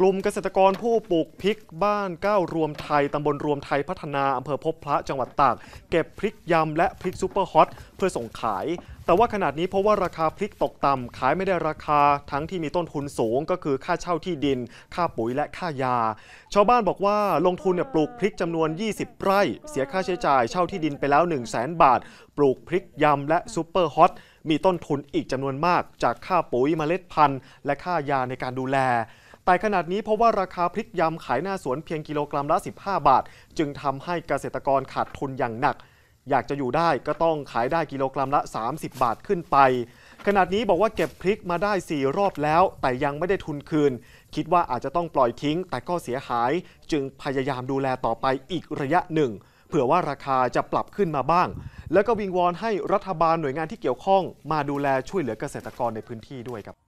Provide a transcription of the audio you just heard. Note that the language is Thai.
กลุ่มเกษตรกรผู้ปลูกพริกบ้านก้าวรวมไทย ตำบลรวมไทยพัฒนาอำเภอพบพระจังหวัดตาก เก็บพริกยำและพริกซูเปอร์ฮอตเพื่อส่งขาย แต่ว่าขนาดนี้เพราะว่าราคาพริกตกต่ำ ขายไม่ได้ราคาทั้งที่มีต้นทุนสูงก็คือค่าเช่าที่ดิน ค่าปุ๋ยและค่ายา ชาวบ้านบอกว่าลงทุนเนี่ยปลูกพริกจำนวน 20 ไร่เสียค่าใช้จ่ายเช่าที่ดินไปแล้ว 1 0 0 0 0แบาท ปลูกพริกยำและซูเปอร์ฮอตมีต้นทุนอีกจำนวนมากจากค่าปุ๋ยเมล็ดพันธุ์และค่ายาในการดูแลแต่ขนาดนี้เพราะว่าราคาพริกยำขายหน้าสวนเพียงกิโลกรัมละ 15 บาท จึงทำให้เกษตรกรขาดทุนอย่างหนัก อยากจะอยู่ได้ก็ต้องขายได้กิโลกรัมละ 30 บาทขึ้นไปขนาดนี้บอกว่าเก็บพริกมาได้ 4 รอบแล้วแต่ยังไม่ได้ทุนคืน คิดว่าอาจจะต้องปล่อยทิ้งแต่ก็เสียหายจึงพยายามดูแลต่อไปอีกระยะหนึ่ง เผื่อว่าราคาจะปรับขึ้นมาบ้าง แล้วก็วิงวอนให้รัฐบาลหน่วยงานที่เกี่ยวข้อง มาดูแลช่วยเหลือเกษตรกรในพื้นที่ด้วยครับ